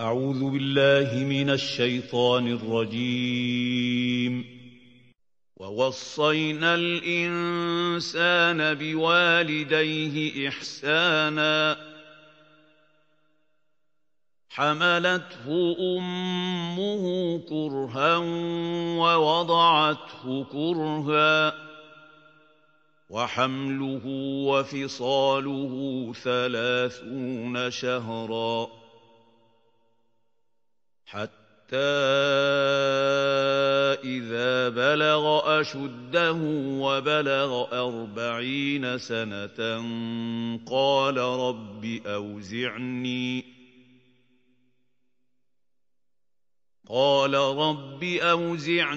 أعوذ بالله من الشيطان الرجيم ووصينا الإنسان بوالديه إحسانا حملته أمه كرها ووضعته كرها وحمله وفصاله ثلاثون شهراً حتى إذا بلغ أشده وبلغ أربعين سنة قال رب أوزعني قال رب أوزعني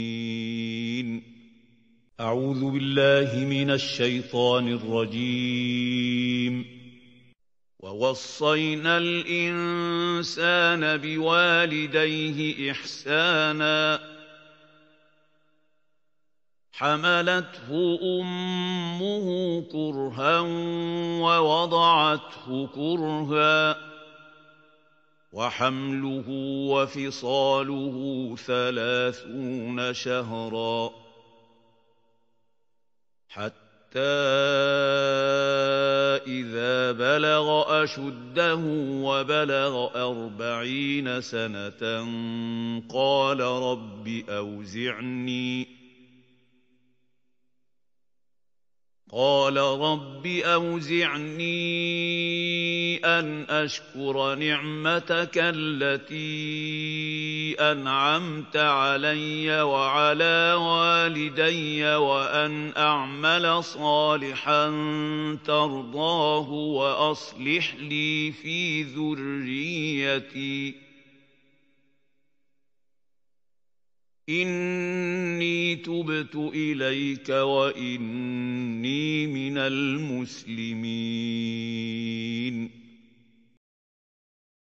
أعوذ بالله من الشيطان الرجيم ووصينا الإنسان بوالديه إحسانا حملته أمه كرها ووضعته كرها وحمله وفصاله ثلاثون شهراً حتى إذا بلغ أشده وبلغ أربعين سنة قال رب أوزعني قال رب أوزعني أن أشكر نعمتك التي أنعمت علي وعلى والدي وأن أعمل صالحا ترضاه وأصلح لي في ذريتي إن تبت إليك وإني من المسلمين